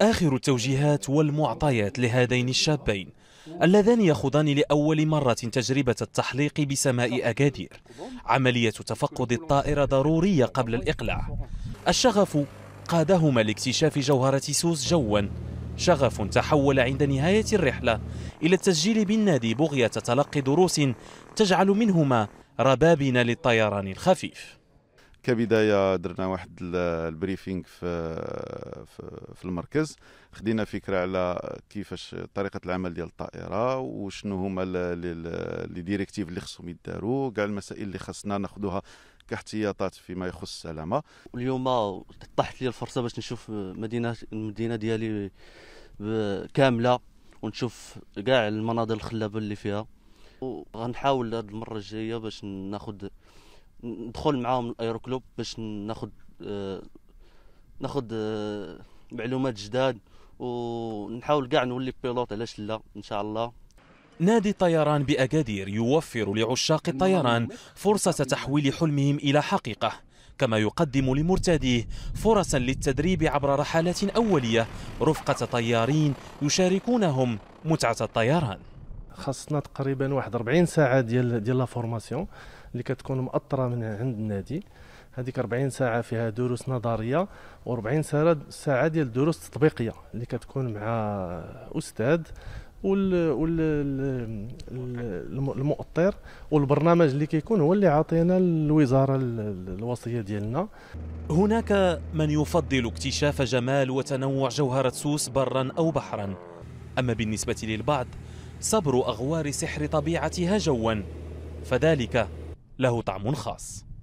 آخر التوجيهات والمعطيات لهذين الشابين اللذان يخوضان لأول مرة تجربة التحليق بسماء أكادير عملية تفقد الطائرة ضرورية قبل الإقلاع الشغف قادهما لاكتشاف جوهرة سوس جوا شغف تحول عند نهاية الرحلة إلى التسجيل بالنادي بغية تلقي دروس تجعل منهما ربابنا للطيران الخفيف كبدايه درنا واحد البريفينغ في, في في المركز خدينا فكره على كيفاش طريقه العمل ديال الطائره وشنو هما لي ديريكتيف اللي خصهم يداروا كاع المسائل اللي خصنا ناخذوها كاحتياطات فيما يخص السلامه اليوم طاحت لي الفرصه باش نشوف مدينه المدينه ديالي كامله ونشوف كاع المناظر الخلابه اللي فيها وغنحاول هاد المره الجايه باش ناخذ ندخل معاهم الايرو كلوب باش ناخذ آه آه معلومات جداد ونحاول كاع نولي بيلوت علاش لا ان شاء الله نادي الطيران باكادير يوفر لعشاق الطيران فرصه تحويل حلمهم الى حقيقه كما يقدم لمرتاديه فرصا للتدريب عبر رحلات اوليه رفقه طيارين يشاركونهم متعه الطيران خاصنا تقريبا واحد 40 ساعه ديال ديال لا فورماسيون اللي كتكون مأطره من عند النادي هذيك 40 ساعه فيها دروس نظريه و40 ساعه ساعه ديال دروس تطبيقيه اللي كتكون مع استاذ وال وال المؤطر والبرنامج اللي كيكون هو اللي عاطينا الوزاره الوصيه ديالنا هناك من يفضل اكتشاف جمال وتنوع جوهره سوس برا او بحرا اما بالنسبه للبعض صبر أغوار سحر طبيعتها جوا فذلك له طعم خاص